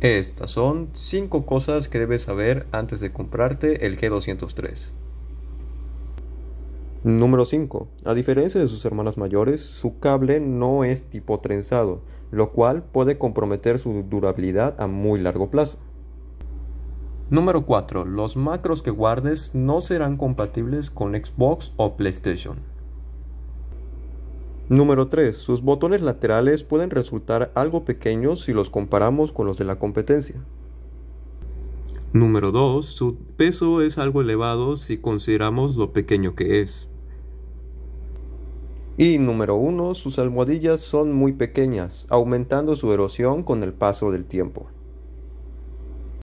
Estas son 5 cosas que debes saber antes de comprarte el G203. Número 5. A diferencia de sus hermanas mayores, su cable no es tipo trenzado, lo cual puede comprometer su durabilidad a muy largo plazo. Número 4. Los macros que guardes no serán compatibles con Xbox o PlayStation. Número 3. Sus botones laterales pueden resultar algo pequeños si los comparamos con los de la competencia. Número 2. Su peso es algo elevado si consideramos lo pequeño que es. Y número 1. Sus almohadillas son muy pequeñas, aumentando su erosión con el paso del tiempo.